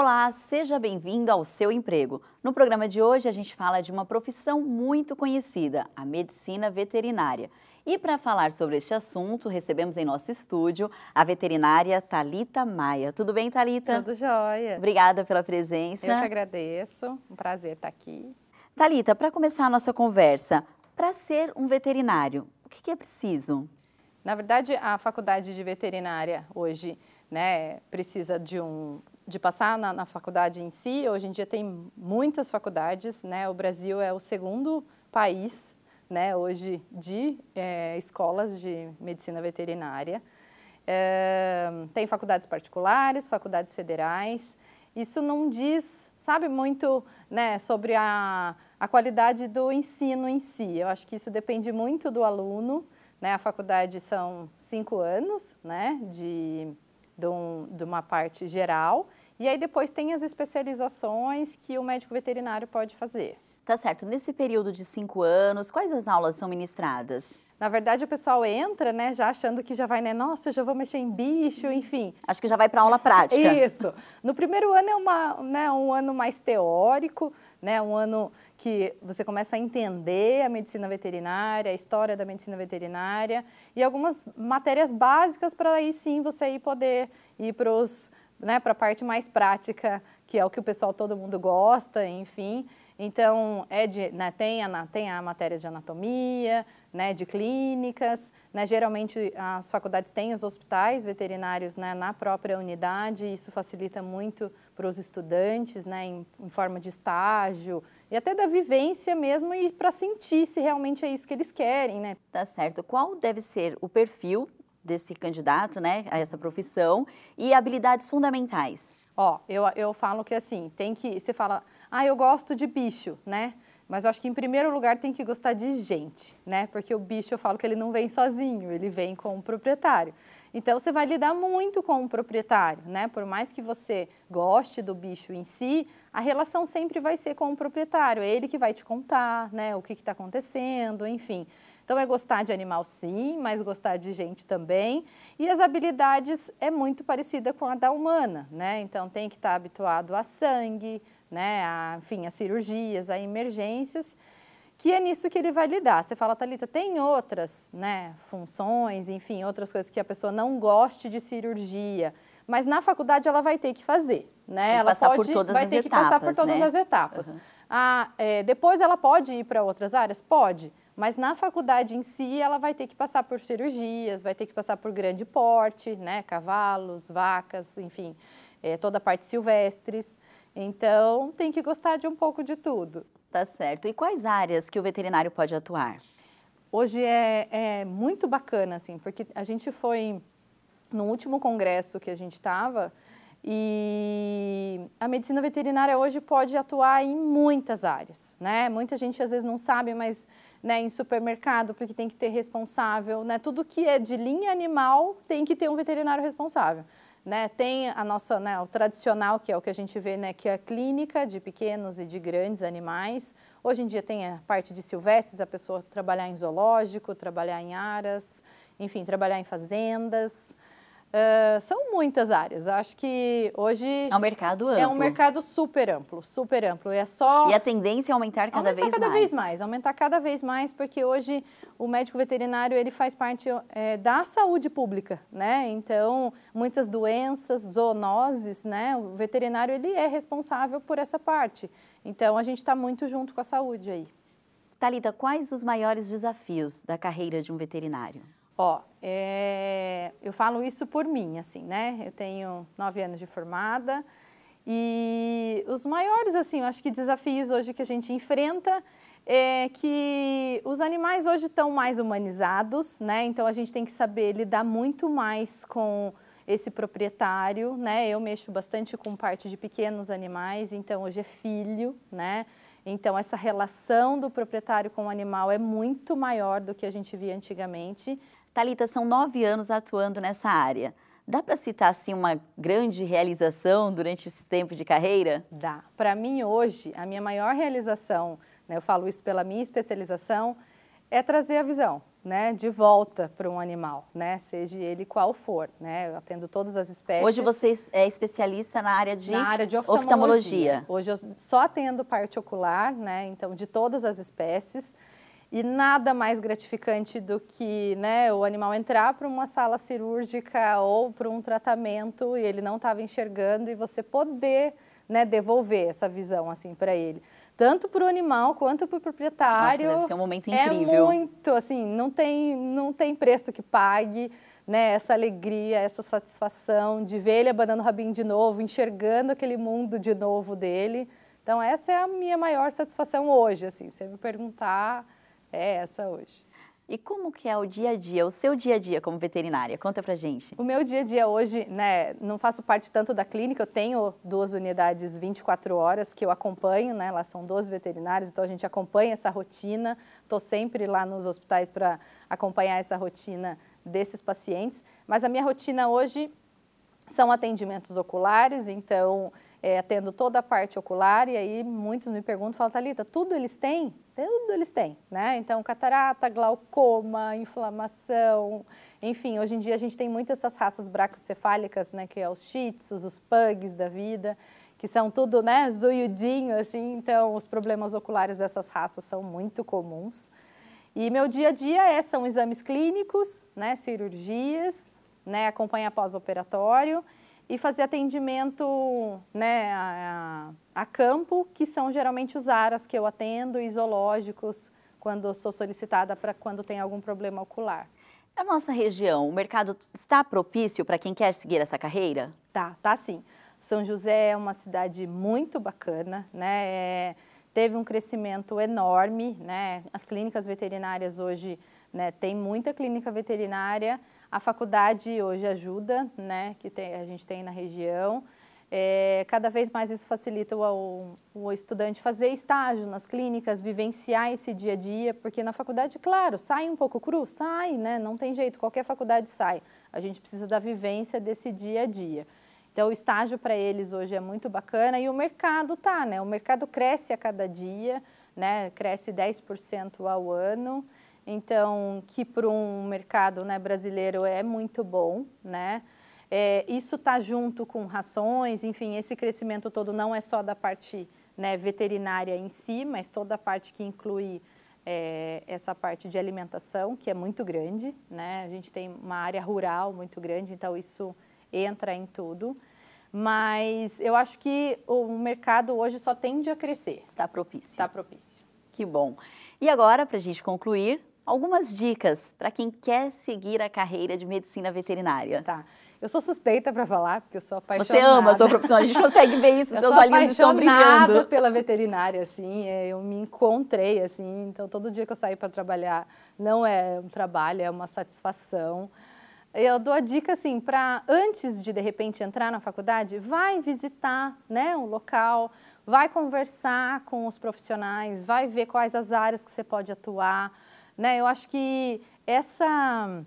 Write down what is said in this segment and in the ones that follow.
Olá, seja bem-vindo ao seu emprego. No programa de hoje a gente fala de uma profissão muito conhecida, a medicina veterinária. E para falar sobre este assunto, recebemos em nosso estúdio a veterinária Talita Maia. Tudo bem, Talita? Tudo jóia. Obrigada pela presença. Eu que agradeço. Um prazer estar aqui. Talita, para começar a nossa conversa, para ser um veterinário, o que é preciso? Na verdade, a faculdade de veterinária hoje né, precisa de um de passar na, na, faculdade em si, hoje em dia tem muitas faculdades, né? O Brasil é o segundo país, né? Hoje de é, escolas de medicina veterinária. É, tem faculdades particulares, faculdades federais. Isso não diz, sabe, muito né, sobre a, a qualidade do ensino em si. Eu acho que isso depende muito do aluno. Né? A faculdade são cinco anos né, de, de, um, de uma parte geral e aí depois tem as especializações que o médico veterinário pode fazer. Tá certo. Nesse período de cinco anos, quais as aulas são ministradas? Na verdade, o pessoal entra, né, já achando que já vai, né, nossa, já vou mexer em bicho, enfim. Acho que já vai para aula prática. Isso. No primeiro ano é uma, né, um ano mais teórico, né, um ano que você começa a entender a medicina veterinária, a história da medicina veterinária e algumas matérias básicas para aí sim você ir poder ir para os né, para a parte mais prática, que é o que o pessoal todo mundo gosta, enfim. Então, é de, né, tem, a, tem a matéria de anatomia, né, de clínicas. Né, geralmente, as faculdades têm os hospitais veterinários né, na própria unidade, isso facilita muito para os estudantes, né, em, em forma de estágio e até da vivência mesmo, e para sentir se realmente é isso que eles querem. Né. Tá certo. Qual deve ser o perfil desse candidato, né, a essa profissão, e habilidades fundamentais? Ó, eu, eu falo que assim, tem que. Você fala, ah, eu gosto de bicho, né? Mas eu acho que em primeiro lugar tem que gostar de gente, né? Porque o bicho eu falo que ele não vem sozinho, ele vem com o proprietário. Então você vai lidar muito com o proprietário, né? Por mais que você goste do bicho em si, a relação sempre vai ser com o proprietário. É ele que vai te contar, né? O que está acontecendo, enfim. Então é gostar de animal sim, mas gostar de gente também. E as habilidades é muito parecida com a da humana, né? Então tem que estar habituado a sangue, né? A, enfim, a cirurgias, a emergências que é nisso que ele vai lidar. Você fala, Talita, tem outras né, funções, enfim, outras coisas que a pessoa não goste de cirurgia, mas na faculdade ela vai ter que fazer, né? ela pode, vai ter etapas, que passar por todas né? as etapas. Uhum. Ah, é, depois ela pode ir para outras áreas, pode, mas na faculdade em si, ela vai ter que passar por cirurgias, vai ter que passar por grande porte, né? Cavalos, vacas, enfim, é, toda a parte silvestres. Então, tem que gostar de um pouco de tudo. Tá certo. E quais áreas que o veterinário pode atuar? Hoje é, é muito bacana, assim, porque a gente foi no último congresso que a gente estava e a medicina veterinária hoje pode atuar em muitas áreas, né? Muita gente às vezes não sabe, mas né, em supermercado, porque tem que ter responsável, né? Tudo que é de linha animal tem que ter um veterinário responsável. Né, tem a nossa, né, o tradicional, que é o que a gente vê, né, que é a clínica de pequenos e de grandes animais. Hoje em dia tem a parte de silvestres, a pessoa trabalhar em zoológico, trabalhar em aras, enfim, trabalhar em fazendas. Uh, são muitas áreas. Acho que hoje. É um mercado amplo. É um mercado super amplo, super amplo. É só. E a tendência é aumentar cada aumentar vez cada mais. Aumentar cada vez mais, aumentar cada vez mais, porque hoje o médico veterinário ele faz parte é, da saúde pública, né? Então, muitas doenças, zoonoses, né? O veterinário ele é responsável por essa parte. Então, a gente está muito junto com a saúde aí. Talita, quais os maiores desafios da carreira de um veterinário? Ó, é, eu falo isso por mim, assim, né? Eu tenho nove anos de formada e os maiores, assim, eu acho que desafios hoje que a gente enfrenta é que os animais hoje estão mais humanizados, né? Então a gente tem que saber lidar muito mais com esse proprietário, né? Eu mexo bastante com parte de pequenos animais, então hoje é filho, né? Então essa relação do proprietário com o animal é muito maior do que a gente via antigamente. Talita, são nove anos atuando nessa área. Dá para citar assim uma grande realização durante esse tempo de carreira? Dá. Para mim hoje, a minha maior realização, né, eu falo isso pela minha especialização, é trazer a visão, né, de volta para um animal, né, seja ele qual for, né, eu atendo todas as espécies. Hoje você é especialista na área de, na área de oftalmologia. oftalmologia. Hoje eu só atendo parte ocular, né, então de todas as espécies. E nada mais gratificante do que né, o animal entrar para uma sala cirúrgica ou para um tratamento e ele não estava enxergando e você poder né, devolver essa visão assim para ele. Tanto para o animal quanto para o proprietário. Nossa, deve ser um momento é incrível. É muito, assim, não tem, não tem preço que pague né, essa alegria, essa satisfação de ver ele abanando o rabinho de novo, enxergando aquele mundo de novo dele. Então, essa é a minha maior satisfação hoje, assim, se me perguntar é essa hoje. E como que é o dia a dia, o seu dia a dia como veterinária? Conta pra gente. O meu dia a dia hoje, né, não faço parte tanto da clínica, eu tenho duas unidades 24 horas que eu acompanho, né, lá são 12 veterinários, então a gente acompanha essa rotina, tô sempre lá nos hospitais para acompanhar essa rotina desses pacientes, mas a minha rotina hoje são atendimentos oculares, então é, tendo toda a parte ocular, e aí muitos me perguntam, falam, Thalita, tudo eles têm? Tudo eles têm, né? Então, catarata, glaucoma, inflamação, enfim, hoje em dia a gente tem muitas essas raças bracocefálicas né, que é os shih os pugs da vida, que são tudo, né, zoiudinho, assim, então os problemas oculares dessas raças são muito comuns. E meu dia a dia é, são exames clínicos, né, cirurgias, né, acompanha pós-operatório e fazer atendimento né, a, a, campo, que são geralmente os aras que eu atendo e zoológicos, quando sou solicitada para quando tem algum problema ocular. A nossa região, o mercado está propício para quem quer seguir essa carreira? Tá, tá sim. São José é uma cidade muito bacana, né? É, teve um crescimento enorme, né? As clínicas veterinárias hoje né? Tem muita clínica veterinária, a faculdade hoje ajuda, né? que tem, a gente tem na região. É, cada vez mais isso facilita o, o, estudante fazer estágio nas clínicas, vivenciar esse dia a dia, porque na faculdade, claro, sai um pouco cru, sai, né? não tem jeito, qualquer faculdade sai. A gente precisa da vivência desse dia a dia. Então, o estágio para eles hoje é muito bacana e o mercado tá, né? O mercado cresce a cada dia, né? Cresce 10% ao ano. Então, que para um mercado né, brasileiro é muito bom, né? É, isso está junto com rações, enfim, esse crescimento todo não é só da parte né, veterinária em si, mas toda a parte que inclui é, essa parte de alimentação, que é muito grande, né? A gente tem uma área rural muito grande, então isso entra em tudo. Mas eu acho que o mercado hoje só tende a crescer. Está propício. Está propício. Que bom. E agora, para a gente concluir, algumas dicas para quem quer seguir a carreira de medicina veterinária. Tá. Eu sou suspeita para falar, porque eu sou apaixonada. Você ama a sua profissão, a gente consegue ver isso, eu seus olhinhos estão brilhando. Eu sou apaixonada pela veterinária, assim, é, eu me encontrei, assim, então todo dia que eu saio para trabalhar não é um trabalho, é uma satisfação. Eu dou a dica, assim, para antes de, de repente, entrar na faculdade, vai visitar, né, um local, vai conversar com os profissionais, vai ver quais as áreas que você pode atuar, né? Eu acho que essa,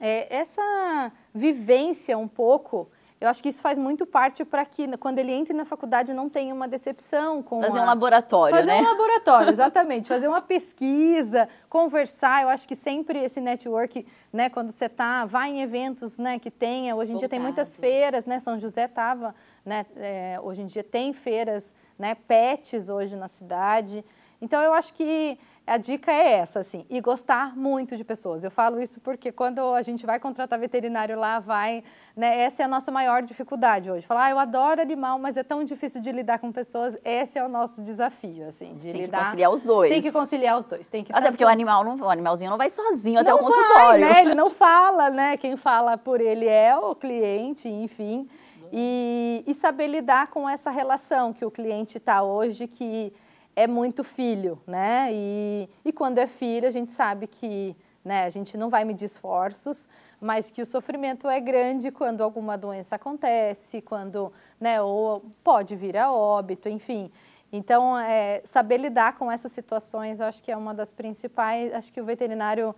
é, essa vivência um pouco... Eu acho que isso faz muito parte para que, quando ele entre na faculdade, não tenha uma decepção com Fazer a... um laboratório, Fazer né? Fazer um laboratório, exatamente. Fazer uma pesquisa, conversar. Eu acho que sempre esse network, né? Quando você tá, vai em eventos, né? Que tenha. Hoje em dia tem muitas feiras, né? São José tava, né? É, hoje em dia tem feiras né, pets hoje na cidade. Então eu acho que a dica é essa, assim, e gostar muito de pessoas. Eu falo isso porque quando a gente vai contratar veterinário lá, vai, né, essa é a nossa maior dificuldade hoje. Falar, ah, eu adoro animal, mas é tão difícil de lidar com pessoas. Esse é o nosso desafio, assim, de tem lidar. Tem que conciliar os dois. Tem que conciliar os dois. Tem que até tanto... porque o animal não, o animalzinho não vai sozinho não até o vai, consultório. Né? Ele não fala, né? Quem fala por ele é o cliente, enfim. E, e saber lidar com essa relação que o cliente está hoje, que é muito filho, né? E, e quando é filho, a gente sabe que né, a gente não vai medir esforços, mas que o sofrimento é grande quando alguma doença acontece, quando, né, ou pode vir a óbito, enfim. Então, é, saber lidar com essas situações, acho que é uma das principais. Acho que o veterinário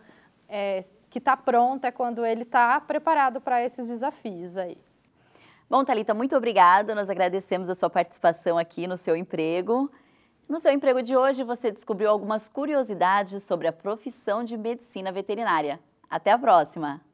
é, que está pronto é quando ele está preparado para esses desafios aí. Bom, Thalita, muito obrigada. Nós agradecemos a sua participação aqui no seu emprego. No seu emprego de hoje, você descobriu algumas curiosidades sobre a profissão de medicina veterinária. Até a próxima!